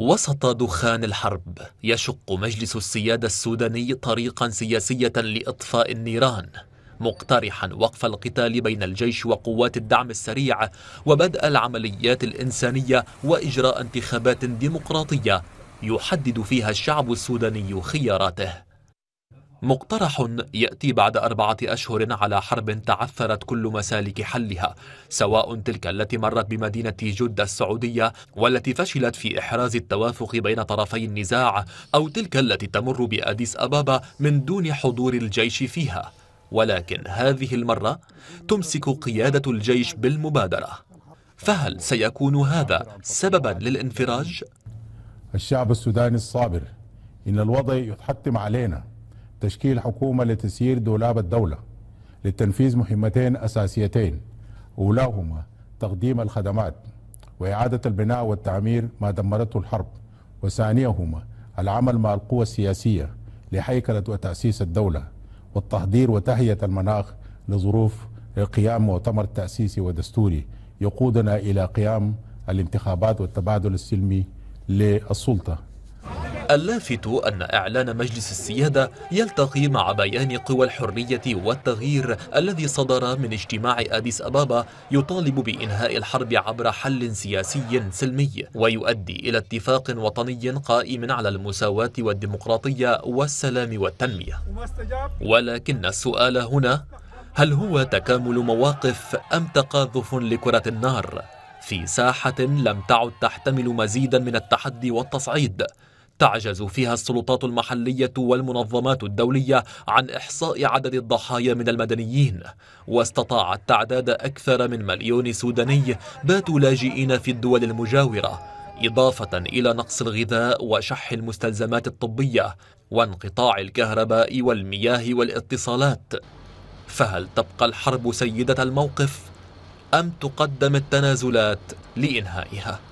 وسط دخان الحرب يشق مجلس السيادة السوداني طريقا سياسية لإطفاء النيران مقترحا وقف القتال بين الجيش وقوات الدعم السريع وبدء العمليات الإنسانية وإجراء انتخابات ديمقراطية يحدد فيها الشعب السوداني خياراته مقترح يأتي بعد أربعة أشهر على حرب تعثرت كل مسالك حلها سواء تلك التي مرت بمدينة جدة السعودية والتي فشلت في إحراز التوافق بين طرفي النزاع أو تلك التي تمر بأديس أبابا من دون حضور الجيش فيها ولكن هذه المرة تمسك قيادة الجيش بالمبادرة فهل سيكون هذا سببا للانفراج؟ الشعب السوداني الصابر إن الوضع يتحتم علينا تشكيل حكومة لتسيير دولاب الدولة لتنفيذ مهمتين أساسيتين أولاهما تقديم الخدمات وإعادة البناء والتعمير ما دمرته الحرب وثانيهما العمل مع القوى السياسية لهيكلة وتأسيس الدولة والتحضير وتهيئة المناخ لظروف قيام مؤتمر تأسيسي ودستوري يقودنا إلى قيام الانتخابات والتبادل السلمي للسلطة اللافت أن إعلان مجلس السيادة يلتقي مع بيان قوى الحرية والتغيير الذي صدر من اجتماع أديس أبابا يطالب بإنهاء الحرب عبر حل سياسي سلمي ويؤدي إلى اتفاق وطني قائم على المساواة والديمقراطية والسلام والتنمية ولكن السؤال هنا هل هو تكامل مواقف أم تقاذف لكرة النار؟ في ساحة لم تعد تحتمل مزيدا من التحدي والتصعيد تعجز فيها السلطات المحلية والمنظمات الدولية عن إحصاء عدد الضحايا من المدنيين واستطاعت تعداد أكثر من مليون سوداني باتوا لاجئين في الدول المجاورة إضافة إلى نقص الغذاء وشح المستلزمات الطبية وانقطاع الكهرباء والمياه والاتصالات فهل تبقى الحرب سيدة الموقف أم تقدم التنازلات لإنهائها؟